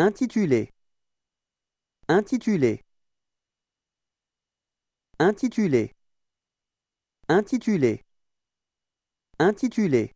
Intitulé Intitulé Intitulé Intitulé Intitulé